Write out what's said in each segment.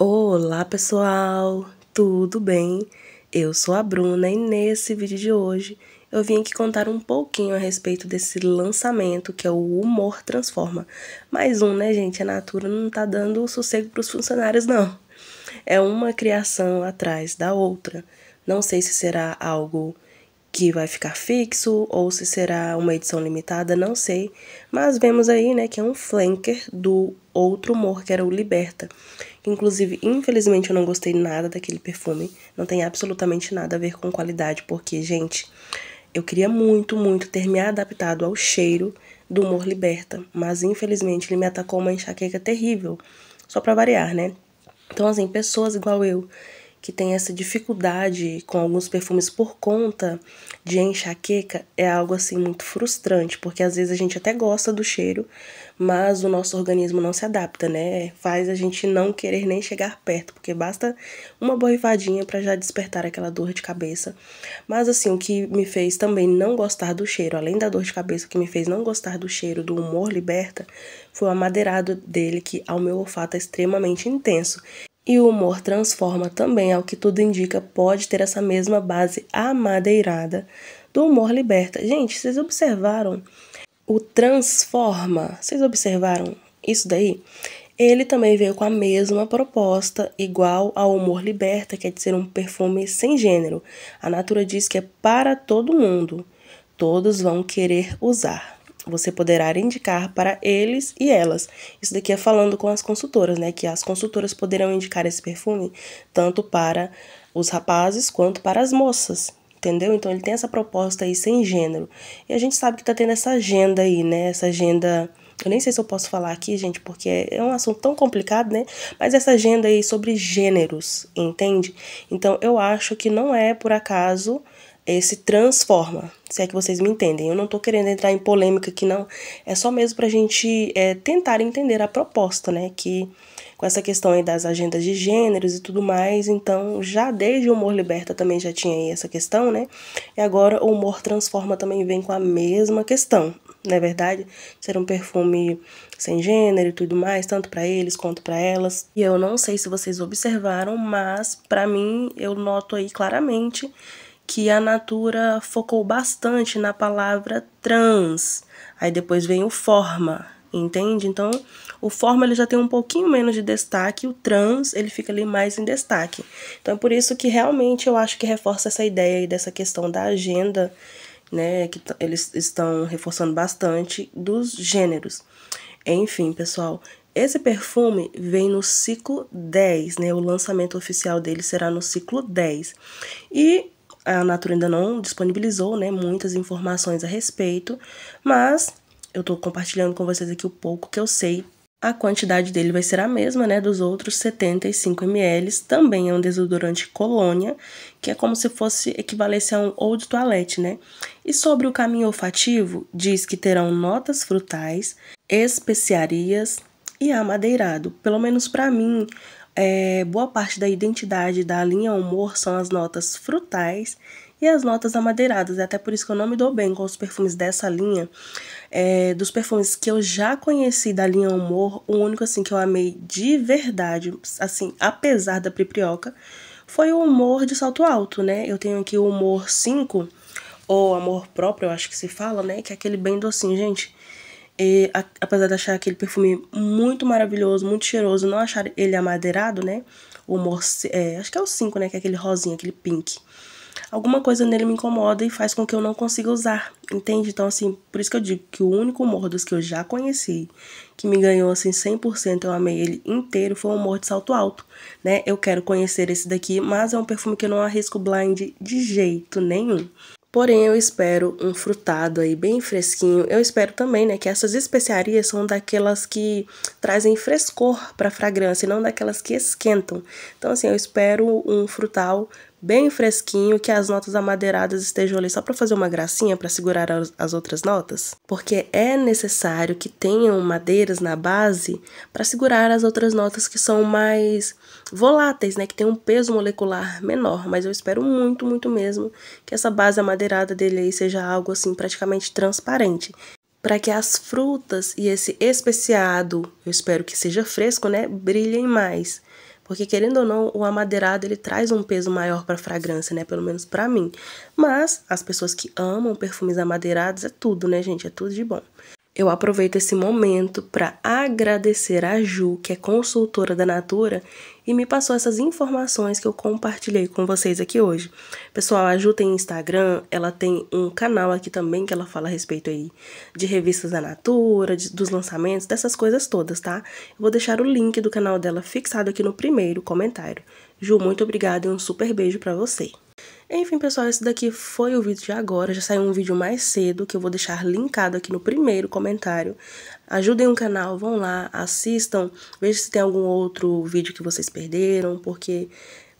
Olá pessoal, tudo bem? Eu sou a Bruna e nesse vídeo de hoje eu vim aqui contar um pouquinho a respeito desse lançamento que é o Humor Transforma. Mais um, né gente? A Natura não tá dando sossego pros funcionários não. É uma criação atrás da outra. Não sei se será algo que vai ficar fixo ou se será uma edição limitada, não sei. Mas vemos aí, né, que é um flanker do outro humor, que era o Liberta. Inclusive, infelizmente, eu não gostei nada daquele perfume. Não tem absolutamente nada a ver com qualidade, porque, gente, eu queria muito, muito ter me adaptado ao cheiro do humor Liberta. Mas, infelizmente, ele me atacou uma enxaqueca terrível. Só pra variar, né? Então, assim, pessoas igual eu que tem essa dificuldade com alguns perfumes por conta de enxaqueca é algo assim muito frustrante, porque às vezes a gente até gosta do cheiro, mas o nosso organismo não se adapta, né? Faz a gente não querer nem chegar perto, porque basta uma borrifadinha para já despertar aquela dor de cabeça. Mas assim, o que me fez também não gostar do cheiro, além da dor de cabeça, o que me fez não gostar do cheiro do humor liberta foi o amadeirado dele, que ao meu olfato é extremamente intenso. E o humor transforma também, ao que tudo indica, pode ter essa mesma base amadeirada do humor liberta. Gente, vocês observaram o transforma? Vocês observaram isso daí? Ele também veio com a mesma proposta, igual ao Humor Liberta, que é de ser um perfume sem gênero. A Natura diz que é para todo mundo. Todos vão querer usar você poderá indicar para eles e elas. Isso daqui é falando com as consultoras, né? Que as consultoras poderão indicar esse perfume tanto para os rapazes quanto para as moças. Entendeu? Então ele tem essa proposta aí sem gênero. E a gente sabe que tá tendo essa agenda aí, né? Essa agenda. Eu nem sei se eu posso falar aqui, gente, porque é um assunto tão complicado, né? Mas essa agenda aí sobre gêneros, entende? Então eu acho que não é por acaso se transforma, se é que vocês me entendem. Eu não estou querendo entrar em polêmica aqui, não. É só mesmo para gente é, tentar entender a proposta, né? Que com essa questão aí das agendas de gêneros e tudo mais, então já desde o humor liberta também já tinha aí essa questão, né? E agora o humor transforma também vem com a mesma questão, não é verdade? Ser um perfume sem gênero e tudo mais, tanto para eles quanto para elas. E eu não sei se vocês observaram, mas para mim eu noto aí claramente que a Natura focou bastante na palavra trans. Aí depois vem o forma, entende? Então, o forma ele já tem um pouquinho menos de destaque, o trans ele fica ali mais em destaque. Então é por isso que realmente eu acho que reforça essa ideia aí dessa questão da agenda, né, que eles estão reforçando bastante dos gêneros. Enfim, pessoal, esse perfume vem no ciclo 10, né? O lançamento oficial dele será no ciclo 10. E a Natura ainda não disponibilizou, né, muitas informações a respeito, mas eu estou compartilhando com vocês aqui o pouco que eu sei. A quantidade dele vai ser a mesma, né, dos outros 75 ml. Também é um desodorante colônia, que é como se fosse equivalente a um old de toilette, né? E sobre o caminho olfativo, diz que terão notas frutais, especiarias, e amadeirado. Pelo menos para mim, é, boa parte da identidade da linha Humor são as notas frutais e as notas amadeiradas. É até por isso que eu não me dou bem com os perfumes dessa linha. É, dos perfumes que eu já conheci da linha Humor, o único assim que eu amei de verdade, assim, apesar da priprioca, foi o Humor de Salto Alto, né? Eu tenho aqui o Humor 5, ou Amor Próprio, eu acho que se fala, né? Que é aquele bem docinho, gente. E, a, apesar de achar aquele perfume muito maravilhoso, muito cheiroso, não achar ele amadeirado, né? O morce... É, acho que é o 5, né? Que é aquele rosinha, aquele pink. Alguma coisa nele me incomoda e faz com que eu não consiga usar, entende? Então, assim, por isso que eu digo que o único Mordos que eu já conheci, que me ganhou, assim, 100%, eu amei ele inteiro, foi um Mordo de Salto Alto, né? Eu quero conhecer esse daqui, mas é um perfume que eu não arrisco blind de jeito nenhum. Porém, eu espero um frutado aí bem fresquinho. Eu espero também, né, que essas especiarias são daquelas que trazem frescor para a fragrância, e não daquelas que esquentam. Então, assim, eu espero um frutal bem fresquinho, que as notas amadeiradas estejam ali só para fazer uma gracinha, para segurar as outras notas, porque é necessário que tenham madeiras na base para segurar as outras notas que são mais voláteis, né, que tem um peso molecular menor, mas eu espero muito, muito mesmo que essa base amadeirada dele aí seja algo assim praticamente transparente para que as frutas e esse especiado, eu espero que seja fresco, né, brilhem mais porque querendo ou não, o amadeirado ele traz um peso maior para a fragrância, né? Pelo menos para mim. Mas as pessoas que amam perfumes amadeirados é tudo, né, gente? É tudo de bom eu aproveito esse momento para agradecer a Ju, que é consultora da Natura, e me passou essas informações que eu compartilhei com vocês aqui hoje. Pessoal, a Ju tem Instagram, ela tem um canal aqui também que ela fala a respeito aí de revistas da Natura, de, dos lançamentos, dessas coisas todas, tá? Eu vou deixar o link do canal dela fixado aqui no primeiro comentário. Ju, muito obrigada e um super beijo para você. Enfim, pessoal, esse daqui foi o vídeo de agora. Já saiu um vídeo mais cedo, que eu vou deixar linkado aqui no primeiro comentário. Ajudem o canal, vão lá, assistam, vejam se tem algum outro vídeo que vocês perderam, porque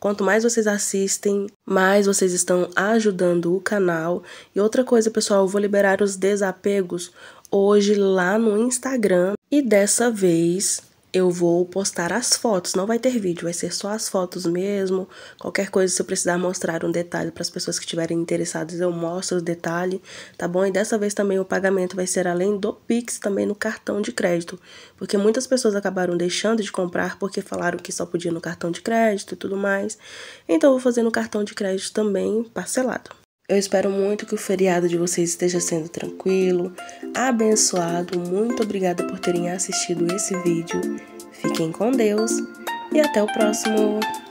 Quanto mais vocês assistem, mais vocês estão ajudando o canal. E outra coisa, pessoal, eu vou liberar os desapegos hoje lá no Instagram. E dessa vez eu vou postar as fotos, não vai ter vídeo, vai ser só as fotos mesmo. Qualquer coisa, se eu precisar mostrar um detalhe para as pessoas que estiverem interessadas, eu mostro o detalhe, tá bom? E dessa vez também o pagamento vai ser além do Pix, também no cartão de crédito, porque muitas pessoas acabaram deixando de comprar porque falaram que só podia no cartão de crédito e tudo mais. Então, eu vou fazer no cartão de crédito também parcelado. Eu espero muito que o feriado de vocês esteja sendo tranquilo, abençoado. Muito obrigada por terem assistido esse vídeo. Fiquem com Deus e até o próximo.